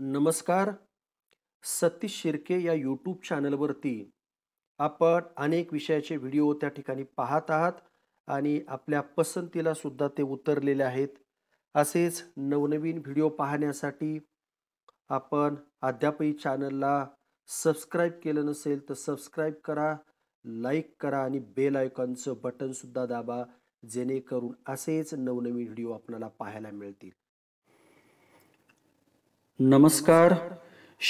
नमस्कार सतीश शिर्के या यूट्यूब चॅनलवरती आपण अनेक विषयाचे व्हिडिओ त्या ठिकाणी पाहत आहात आणि आपल्या पसंतीला सुद्धा ते उतरलेले आहेत असेच नवनवीन व्हिडिओ पाहण्यासाठी आपण अद्यापही चॅनलला सबस्क्राईब केलं नसेल तर सबस्क्राईब करा लाईक करा आणि बेल आयकॉनचं बटनसुद्धा दाबा जेणेकरून असेच नवनवीन व्हिडिओ आपल्याला पाहायला मिळतील नमस्कार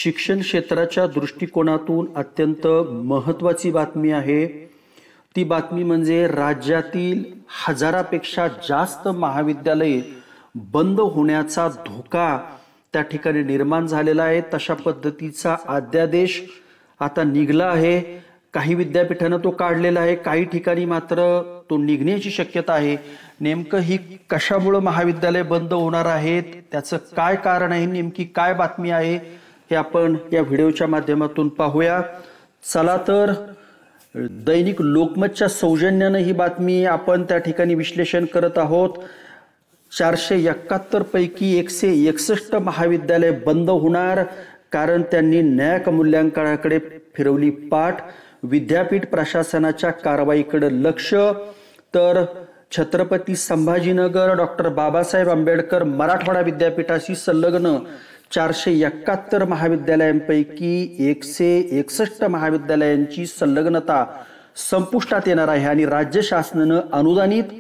शिक्षण क्षेत्राच्या दृष्टिकोनातून अत्यंत महत्त्वाची बातमी आहे ती बातमी म्हणजे राज्यातील हजारापेक्षा जास्त महाविद्यालये बंद होण्याचा धोका त्या ठिकाणी निर्माण झालेला आहे तशा पद्धतीचा अध्यादेश आता निघला आहे काही विद्यापीठानं तो काढलेला आहे काही ठिकाणी मात्र तो निघण्याची शक्यता आहे नेमकं ही कशामुळं महाविद्यालय बंद होणार आहेत त्याचं काय कारण आहे नेमकी काय बातमी आहे हे आपण या व्हिडिओच्या माध्यमातून पाहूया चला तर दैनिक लोकमतच्या सौजन्यानं ही बातमी आपण त्या ठिकाणी विश्लेषण करत आहोत चारशे एकाहत्तर पैकी एकशे एकसष्ट महाविद्यालय बंद होणार कारण त्यांनी न्यायक मूल्यांकनाकडे फिरवली पाठ विद्यापीठ प्रशासनाच्या कारवाईकडे लक्ष तर छत्रपती संभाजीनगर डॉक्टर बाबासाहेब आंबेडकर मराठवाडा विद्यापीठाशी संलग्न चारशे एकाहत्तर महाविद्यालयांपैकी एकशे एकसष्ट महाविद्यालयांची संलग्नता संपुष्टात येणार आहे आणि राज्य शासनानं अनुदानित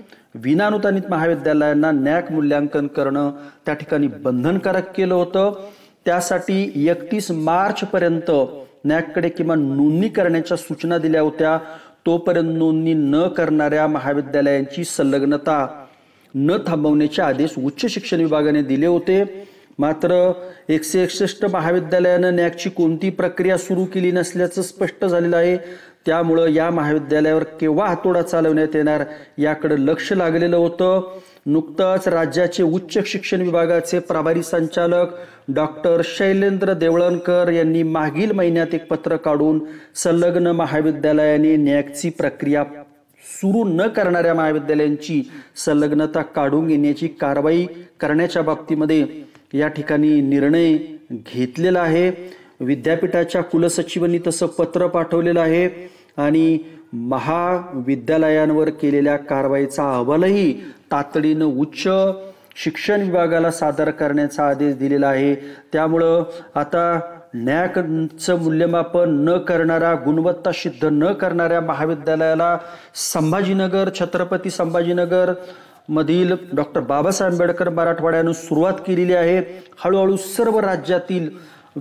विनानुदानित महाविद्यालयांना न्याक मूल्यांकन करणं त्या ठिकाणी बंधनकारक केलं होतं त्यासाठी एकतीस पर्यंत नॅककडे किंवा नोंदणी करण्याच्या सूचना दिल्या होत्या तोपर्यंत नोंदणी न करणाऱ्या महाविद्यालयांची संलग्नता न थांबवण्याचे आदेश उच्च शिक्षण विभागाने दिले होते मात्र एकशे एकसष्ट महाविद्यालयानं नॅकची कोणती प्रक्रिया सुरू केली नसल्याचं स्पष्ट झालेलं आहे त्यामुळं या महाविद्यालयावर केव्हा हातोडा चालवण्यात येणार याकडे लक्ष लागलेलं होतं नुकतंच राज्याचे उच्च शिक्षण विभागाचे प्रभारी संचालक डॉक्टर शैलेंद्र देवळणकर यांनी मागील महिन्यात एक पत्र काढून संलग्न महाविद्यालयाने नॅकची प्रक्रिया सुरू न करणाऱ्या महाविद्यालयांची संलग्नता काढून घेण्याची कारवाई करण्याच्या बाबतीमध्ये या ठिकाणी निर्णय घेतलेला आहे विद्यापीठाच्या कुलसचिवांनी तसं पत्र पाठवलेलं आहे आणि महाविद्यालयांवर केलेल्या कारवाईचा अहवालही तातडीनं उच्च शिक्षण विभागाला सादर करण्याचा आदेश दिलेला आहे त्यामुळं आता न्यायाचं मूल्यमापन न करणाऱ्या गुणवत्ता सिद्ध न करणाऱ्या महाविद्यालयाला संभाजीनगर छत्रपती संभाजीनगर मधील डॉक्टर बाबासाहेब आंबेडकर मराठवाड्यानं सुरुवात केलेली आहे हळूहळू सर्व राज्यातील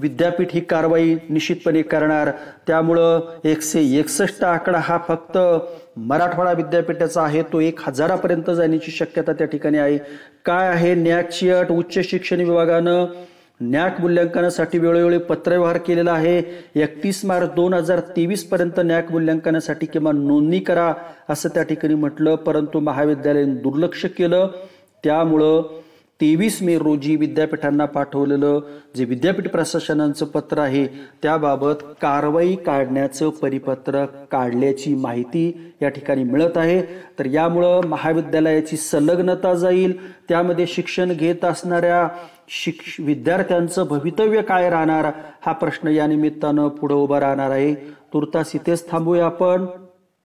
विद्यापीठ ही कारवाई निश्चितपणे करणार त्यामुळं एकशे एकसष्ट आकडा हा फक्त मराठवाडा विद्यापीठाचा आहे तो एक हजारापर्यंत जाण्याची शक्यता त्या ठिकाणी आहे काय आहे न्याची अट उच्च शिक्षण विभागानं न्याक मूल्यांकनासाठी वेळोवेळी पत्रव्यवहार केलेला आहे एकतीस मार्च दोन हजार तेवीस पर्यंत न्याक मूल्यांकनासाठी किंवा नोंदणी करा असं त्या ठिकाणी म्हटलं परंतु महाविद्यालयाने दुर्लक्ष केलं त्यामुळं तेवीस मे रोजी विद्यापीठांना पाठवलेलं जे विद्यापीठ प्रशासनांचं पत्र आहे त्याबाबत कारवाई काढण्याचं परिपत्रक काढल्याची माहिती या ठिकाणी मिळत आहे तर यामुळं महाविद्यालयाची संलग्नता जाईल त्यामध्ये शिक्षण घेत असणाऱ्या शिक्ष विद्यार्थ्यांचं भवितव्य काय राहणार हा प्रश्न या निमित्तानं पुढं उभा राहणार आहे तुर्तास इथेच थांबूया आपण